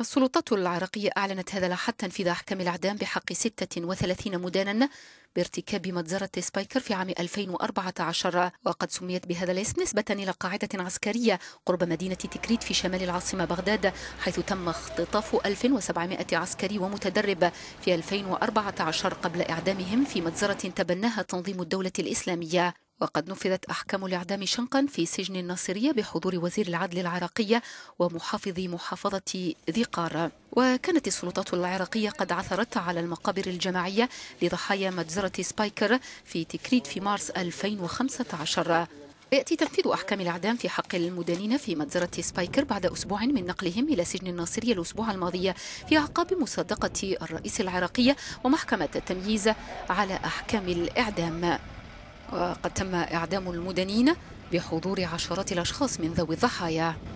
السلطات العراقية أعلنت هذا لاحقا تنفيذ أحكام الإعدام بحق 36 مدانا بارتكاب مجزرة سبايكر في عام 2014 وقد سميت بهذا الاسم نسبة إلى قاعدة عسكرية قرب مدينة تكريت في شمال العاصمة بغداد حيث تم اختطاف 1700 عسكري ومتدرب في 2014 قبل إعدامهم في مجزرة تبناها تنظيم الدولة الإسلامية وقد نفذت أحكام الإعدام شنقا في سجن الناصرية بحضور وزير العدل العراقية ومحافظ محافظة ذي قارة وكانت السلطات العراقية قد عثرت على المقابر الجماعية لضحايا مجزرة سبايكر في تكريت في مارس 2015 يأتي تنفيذ أحكام الإعدام في حق المدانين في مجزرة سبايكر بعد أسبوع من نقلهم إلى سجن الناصرية الأسبوع الماضي في أعقاب مصادقة الرئيس العراقية ومحكمة التمييز على أحكام الإعدام وقد تم إعدام المدنيين بحضور عشرات الأشخاص من ذوي الضحايا